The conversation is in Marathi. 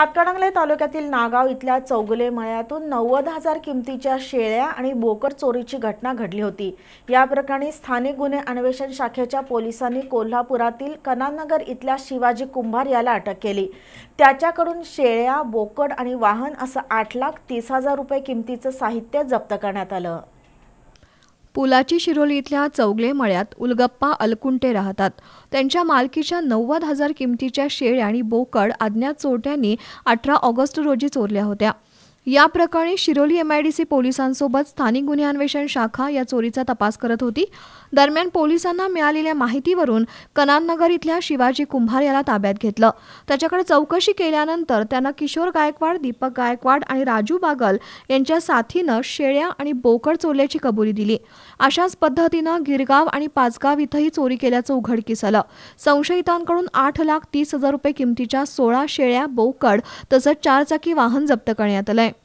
हातकणंगले तालुक्यातील नागाव इथल्या चौगुले मळ्यातून नव्वद हजार किमतीच्या शेळ्या आणि बोकर चोरीची घटना घडली होती या प्रकरणी स्थानिक गुन्हे अन्वेषण शाखेच्या पोलिसांनी कोल्हापुरातील कनानगर इथल्या शिवाजी कुंभार याला अटक केली त्याच्याकडून शेळ्या बोकड आणि वाहन असं आठ लाख तीस हजार रुपये किमतीचं साहित्य जप्त करण्यात आलं पुलाची शिरोली इथल्या चौगले मळ्यात उलगप्पा अलकुंटे राहतात त्यांच्या मालकीच्या नव्वद हजार किमतीच्या शेळ्या आणि बोकड अज्ञात चोरट्यांनी अठरा ऑगस्ट रोजी चोरल्या होत्या या प्रकरणी शिरोली एमआयडीसी पोलिसांसोबत स्थानिक गुन्हे अन्वेषण शाखा या चोरीचा तपास करत होती दरम्यान पोलिसांना मिळालेल्या माहितीवरून कनाननगर इथल्या शिवाजी कुंभार याला ताब्यात घेतलं त्याच्याकडे चौकशी केल्यानंतर त्यानं किशोर गायकवाड दीपक गायकवाड आणि राजू बागल यांच्या साथीनं शेळ्या आणि बोकड चोरल्याची कबुली दिली अशाच पद्धतीनं गिरगाव आणि पाचगाव इथंही चोरी केल्याचं उघडकीस आलं संशयितांकडून आठ लाख तीस हजार रुपये किमतीच्या सोळा शेळ्या बोकड तसंच चारचाकी वाहन जप्त करण्यात आलंय